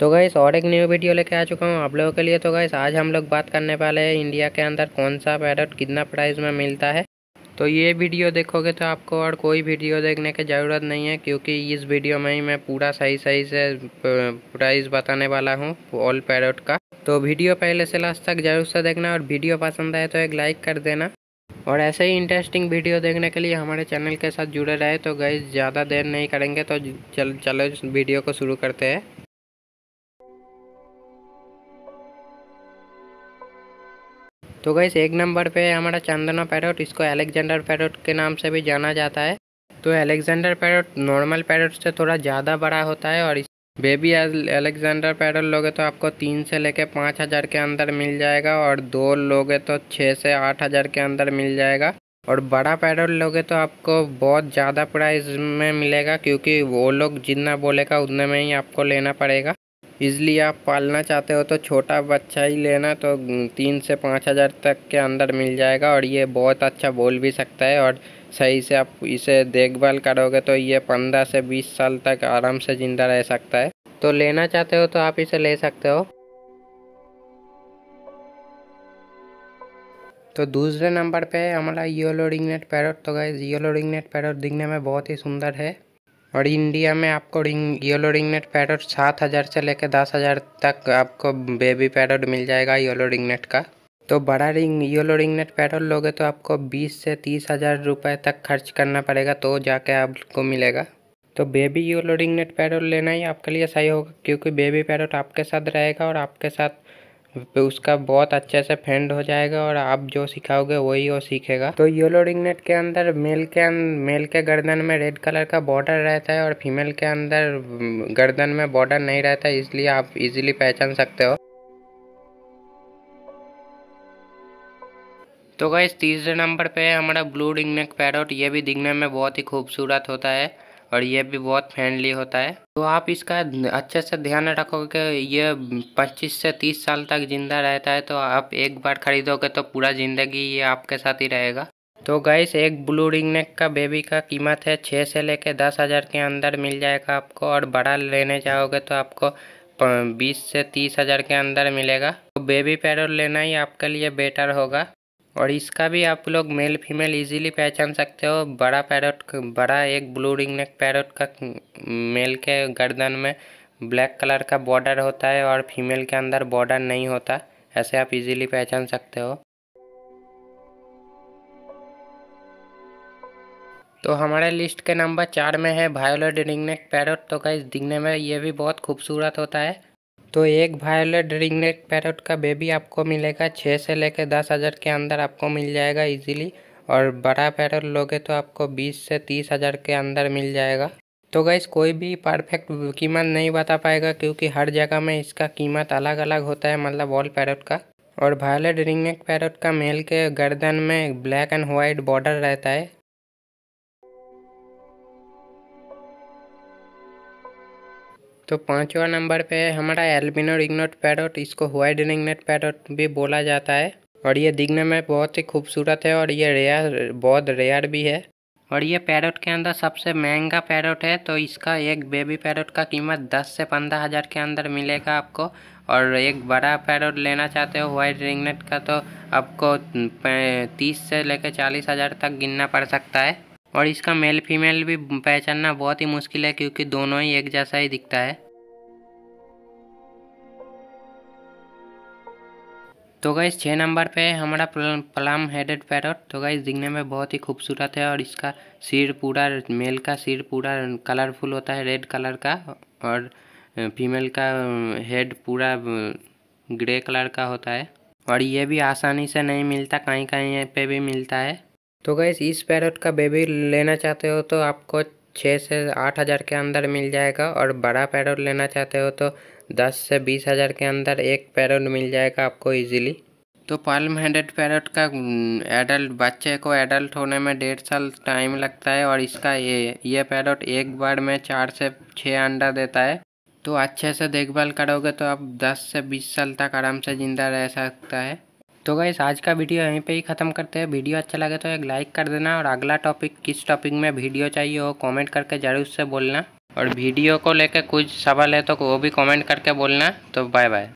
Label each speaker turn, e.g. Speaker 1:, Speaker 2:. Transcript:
Speaker 1: तो गैस और एक न्यू वीडियो लेके आ चुका हूँ आप लोगों के लिए तो गैस आज हम लोग बात करने वाले हैं इंडिया के अंदर कौन सा पैरट कितना प्राइस में मिलता है तो ये वीडियो देखोगे तो आपको और कोई वीडियो देखने की ज़रूरत नहीं है क्योंकि इस वीडियो में ही मैं पूरा सही सही से प्राइस बताने वाला हूँ ऑल पैरट का तो वीडियो पहले से लास्ट तक जरूर से देखना और वीडियो पसंद आए तो एक लाइक कर देना और ऐसे ही इंटरेस्टिंग वीडियो देखने के लिए हमारे चैनल के साथ जुड़े रहे तो गई ज़्यादा देर नहीं करेंगे तो चल चलो वीडियो को शुरू करते हैं तो गई एक नंबर पे हमारा चंदना पैरोट इसको एलेक्जेंडर पैरोट के नाम से भी जाना जाता है तो एलेक्जेंडर पैरोट नॉर्मल पैरोट से थोड़ा ज़्यादा बड़ा होता है और इस बेबी अलेक्जेंडर पैरोट लोगे तो आपको तीन से लेकर पाँच हज़ार के अंदर मिल जाएगा और दो लोगे तो छः से आठ हज़ार के अंदर मिल जाएगा और बड़ा पैरोट लोगे तो आपको बहुत ज़्यादा प्राइस में मिलेगा क्योंकि वो लोग जितना बोलेगा उतने में ही आपको लेना पड़ेगा इसलिए आप पालना चाहते हो तो छोटा बच्चा ही लेना तो तीन से पाँच हज़ार तक के अंदर मिल जाएगा और ये बहुत अच्छा बोल भी सकता है और सही से आप इसे देखभाल करोगे तो ये पंद्रह से बीस साल तक आराम से ज़िंदा रह सकता है तो लेना चाहते हो तो आप इसे ले सकते हो तो दूसरे नंबर पे हमारा येलो रिंगनेट पैरट तो गए येलो रिंगनेट पैरट दिखने में बहुत ही सुंदर है और इंडिया में आपको रिंग येलो रिंगनेट पैरट सात हज़ार से लेकर दस हज़ार तक आपको बेबी पैरट मिल जाएगा येलो रिंगनेट का तो बड़ा रिंग येलो रिंगनेट पैरट लोगे तो आपको बीस से तीस हज़ार रुपये तक खर्च करना पड़ेगा तो जाके आपको मिलेगा तो बेबी येलो रिंगनेट पैरट लेना ही आपके लिए सही होगा क्योंकि बेबी पैरट आपके साथ रहेगा और आपके साथ तो उसका बहुत अच्छे से फेंड हो जाएगा और आप जो सिखाओगे वही वो सीखेगा तो येलो रिंगनेट के अंदर मेल के मेल अं-, के गर्दन में रेड कलर का बॉर्डर रहता है और फीमेल के अंदर गर्दन में बॉर्डर नहीं रहता है इसलिए आप इजीली पहचान सकते हो तो गाइस तीसरे नंबर पे है हमारा ब्लू रिंगनेक पैरोट ये भी दिखने में बहुत ही खूबसूरत होता है और ये भी बहुत फ्रेंडली होता है तो आप इसका अच्छे से ध्यान रखोगे ये 25 से 30 साल तक ज़िंदा रहता है तो आप एक बार ख़रीदोगे तो पूरा ज़िंदगी ये आपके साथ ही रहेगा तो गैस एक ब्लू रिंग नेक का बेबी का कीमत है छः से लेके दस हज़ार के अंदर मिल जाएगा आपको और बड़ा लेने जाओगे तो आपको बीस से तीस हज़ार के अंदर मिलेगा तो बेबी पैरोल लेना ही आपके लिए बेटर होगा और इसका भी आप लोग मेल फीमेल इजीली पहचान सकते हो बड़ा पैरट बड़ा एक ब्लू रिंग नेक पैरट का मेल mm, के गर्दन में ब्लैक कलर का बॉर्डर होता है और फीमेल के अंदर बॉर्डर नहीं होता ऐसे आप इजीली पहचान सकते हो तो हमारे लिस्ट के नंबर चार में है वायोलेट रिंगनेक पैरट तो कहीं दिखने में ये भी बहुत खूबसूरत होता है तो एक वायलेट रिंगनेक पैरट का बेबी आपको मिलेगा छः से लेकर दस हज़ार के अंदर आपको मिल जाएगा इजीली और बड़ा पैरट लोगे तो आपको बीस से तीस हज़ार के अंदर मिल जाएगा तो गैस कोई भी परफेक्ट कीमत नहीं बता पाएगा क्योंकि हर जगह में इसका कीमत अलग अलग होता है मतलब ऑल पैरट का और वायलेट रिंगनेक पैरट का मेल के गर्दन में ब्लैक एंड वाइट बॉर्डर रहता है तो पाँचवा नंबर पे है हमारा एल्बिनो रिंगनोट पैरट इसको व्हाइट रिग्नेट पैरट भी बोला जाता है और ये दिखने में बहुत ही खूबसूरत है और ये रेयर बहुत रेयर भी है और ये पैरट के अंदर सबसे महंगा पैरट है तो इसका एक बेबी पैरट का कीमत दस से पंद्रह हज़ार के अंदर मिलेगा आपको और एक बड़ा पैरट लेना चाहते हो वाइट रिंगनेट का तो आपको तीस से लेकर चालीस हज़ार तक गिनना पड़ सकता है और इसका मेल फीमेल भी पहचानना बहुत ही मुश्किल है क्योंकि दोनों ही एक जैसा ही दिखता है तो गाइस छः नंबर पे हमारा प्लम हेडेड पैरट तो गाइस दिखने में बहुत ही खूबसूरत है और इसका सिर पूरा मेल का सिर पूरा कलरफुल होता है रेड कलर का और फीमेल का हेड पूरा ग्रे कलर का होता है और ये भी आसानी से नहीं मिलता कहीं कहीं पे भी मिलता है तो गैस इस पैरट का बेबी लेना चाहते हो तो आपको छः से आठ हज़ार के अंदर मिल जाएगा और बड़ा पैरट लेना चाहते हो तो दस से बीस हज़ार के अंदर एक पैरट मिल जाएगा आपको इजीली तो पाल्म हैंडेड पैरट का एडल्ट बच्चे को एडल्ट होने में डेढ़ साल टाइम लगता है और इसका ये ये पैरट एक बार में चार से छः अंडा देता है तो अच्छे से देखभाल करोगे तो आप दस से बीस साल तक आराम से ज़िंदा रह सकता है तो गैस आज का वीडियो यहीं पे ही ख़त्म करते हैं वीडियो अच्छा लगे तो एक लाइक कर देना और अगला टॉपिक किस टॉपिक में वीडियो चाहिए हो कमेंट करके ज़रूर से बोलना और वीडियो को लेकर कुछ सवाल है तो वो भी कमेंट करके बोलना तो बाय बाय